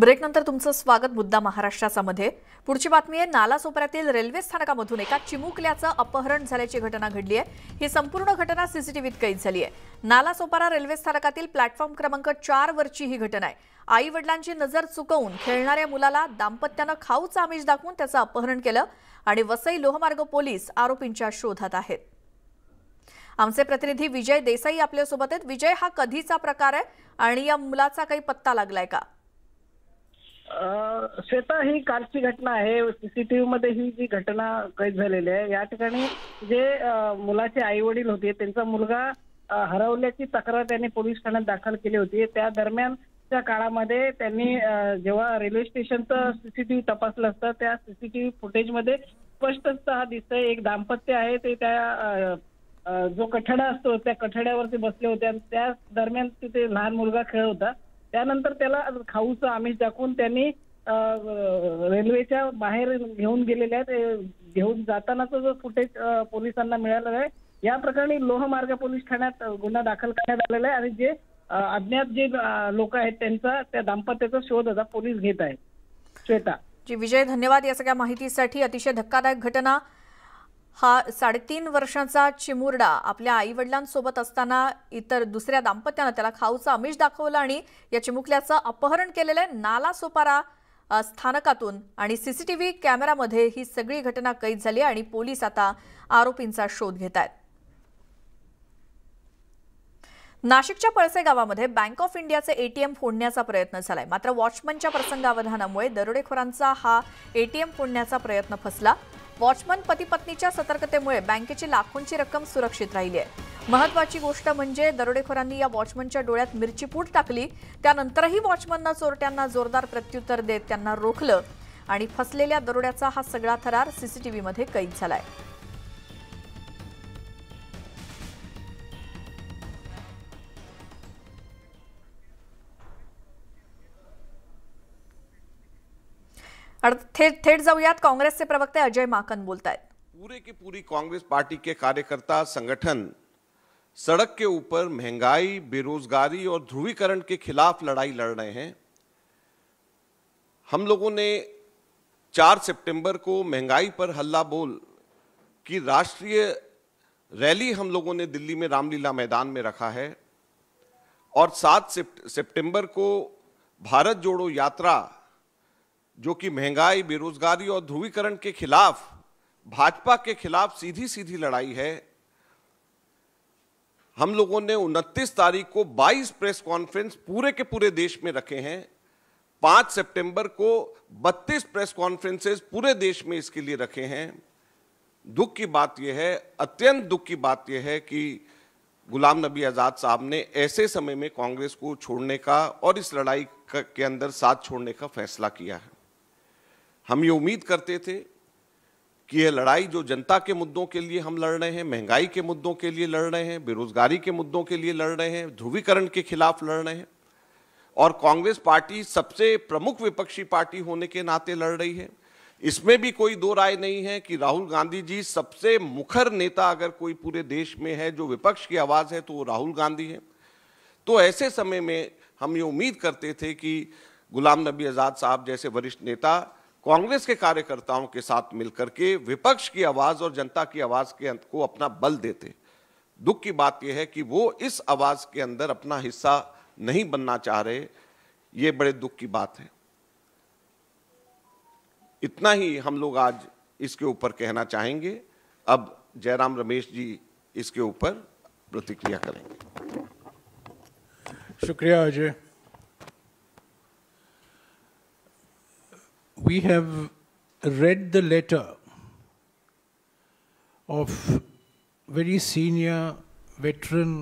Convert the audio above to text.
ब्रेकनंतर तुमचं स्वागत मुद्दा महाराष्ट्राचा मध्ये पुढची बातमी आहे नालासोपऱ्यातील रेल्वे स्थानकामधून एका चिमुकल्याचं अपहरण झाल्याची घटना घडली आहे ही संपूर्ण घटना सीसीटीव्हीत कैद झाली आहे नालासोपारा रेल्वे स्थानकातील प्लॅटफॉर्म क्रमांक चार वरची ही घटना आहे आई वडिलांची नजर चुकवून खेळणाऱ्या मुलाला दाम्पत्यानं खाऊचं आमिष दाखवून त्याचं अपहरण केलं आणि वसई लोहमार्ग पोलीस आरोपींच्या शोधात आहेत आमचे प्रतिनिधी विजय देसाई आपल्यासोबत आहेत विजय हा कधीचा प्रकार आहे आणि या मुलाचा काही पत्ता लागलाय का श्वेता ही कालची घटना आहे सीसीटीव्ही मध्ये ही जी घटना कैद झालेली आहे या ठिकाणी जे मुलाचे आई वडील होते त्यांचा मुलगा हरवल्याची तक्रार त्यांनी पोलीस ठाण्यात दाखल केली होती त्या दरम्यानच्या काळामध्ये त्यांनी जेव्हा रेल्वे स्टेशनचं सीसीटीव्ही तपासलं असतं त्या सीसीटीव्ही फुटेजमध्ये हा दिसतंय एक दाम्पत्य आहे ते त्या जो कठडा असतो त्या कठड्यावरती बसले होते आणि त्या दरम्यान तिथे लहान मुलगा खेळ होता त्यानंतर त्याला खाऊचं आमिष दाखवून त्यांनी रेल्वेच्या बाहेर घेऊन गेलेल्या घेऊन जातानाच जो फुटेज पोलिसांना मिळालं आहे या प्रकरणी लोहमार्ग पोलीस ठाण्यात गुन्हा दाखल करण्यात आलेला आहे आणि जे अज्ञात जे लोक आहेत त्यांचा त्या दाम्पत्याचा शोध आता पोलीस घेत आहेत श्वेता जी विजय धन्यवाद या सगळ्या माहितीसाठी अतिशय धक्कादायक घटना हा साडेतीन वर्षाचा चिमुरडा आपल्या आईवडिलांसोबत असताना इतर दुसऱ्या दाम्पत्यानं त्याला खाऊचं अमिष दाखवलं आणि या चिमुकल्याचं अपहरण केलेलं नाला सोपारा स्थानकातून आणि सीसीटीव्ही कॅमेरामध्ये ही सगळी घटना कैद झाली आणि पोलीस आता आरोपींचा शोध घेत आहेत नाशिकच्या पळसे गावामध्ये बँक ऑफ इंडियाचे एटीएम फोडण्याचा प्रयत्न झालाय मात्र वॉचमनच्या प्रसंगावधानामुळे दरोडेखोरांचा हा एटीएम फोडण्याचा प्रयत्न फसला वॉचमन पत्नीच्या सतर्कतेमुळे बँकेची लाखोंची रक्कम सुरक्षित राहिली आहे महत्वाची गोष्ट म्हणजे दरोडेखोरांनी या वॉचमनच्या डोळ्यात मिरचीपूड टाकली त्यानंतरही वॉचमनना चोरट्यांना जोरदार प्रत्युत्तर देत त्यांना रोखलं आणि फसलेल्या दरोड्याचा हा सगळा थरार सीसीटीव्हीमध्ये कैद झालाय थेट थेट जाऊयात काँग्रेसचे प्रवक्ते अजय माकन बोलता है पूरे की पूरी कांग्रेस पार्टी के कार्यकर्ता संगठन सड़क के ऊपर महंगाई बेरोजगारी और ध्रुवीकरण के खिलाफ लड़ाई लड़ रहे हैं हम लोगों ने 4 सितंबर को महंगाई पर हल्ला बोल की राष्ट्रीय रैली हम लोगों ने दिल्ली में रामलीला मैदान में रखा है और 7 सितंबर को भारत जोड़ो यात्रा जो कि महंगाई बेरोजगारी और ध्रुवीकरण के खिलाफ भाजपा के खिलाफ सीधी सीधी लड़ाई है हम लोगों ने 29 तारीख को 22 प्रेस कॉन्फ्रेंस पूरे के पूरे देश में रखे हैं 5 सितंबर को 32 प्रेस कॉन्फ्रेंसेस पूरे देश में इसके लिए रखे हैं दुख की बात यह है अत्यंत दुख की बात यह है कि गुलाम नबी आज़ाद साहब ने ऐसे समय में कांग्रेस को छोड़ने का और इस लड़ाई के अंदर साथ छोड़ने का फैसला किया है हम ये उम्मीद करते थे कि यह लड़ाई जो जनता के मुद्दों के लिए हम लड़ रहे हैं महंगाई के मुद्दों के लिए लड़ रहे हैं बेरोजगारी के मुद्दों के लिए लड़ रहे हैं ध्रुवीकरण के खिलाफ लड़ रहे हैं और कांग्रेस पार्टी सबसे प्रमुख विपक्षी पार्टी होने के नाते लड़ रही है इसमें भी कोई दो राय नहीं है कि राहुल गांधी जी सबसे मुखर नेता अगर कोई पूरे देश में है जो विपक्ष की आवाज़ है तो वो राहुल गांधी है तो ऐसे समय में हम ये उम्मीद करते थे कि गुलाम नबी आज़ाद साहब जैसे वरिष्ठ नेता कांग्रेस के कार्यकर्ताओं के साथ मिलकर के विपक्ष की आवाज़ और जनता की आवाज़ के अंत को अपना बल देते दुख की बात यह है कि वो इस आवाज़ के अंदर अपना हिस्सा नहीं बनना चाह रहे ये बड़े दुख की बात है इतना ही हम लोग आज इसके ऊपर कहना चाहेंगे अब जयराम रमेश जी इसके ऊपर प्रतिक्रिया करेंगे शुक्रिया Ajay we have read the letter of very senior veteran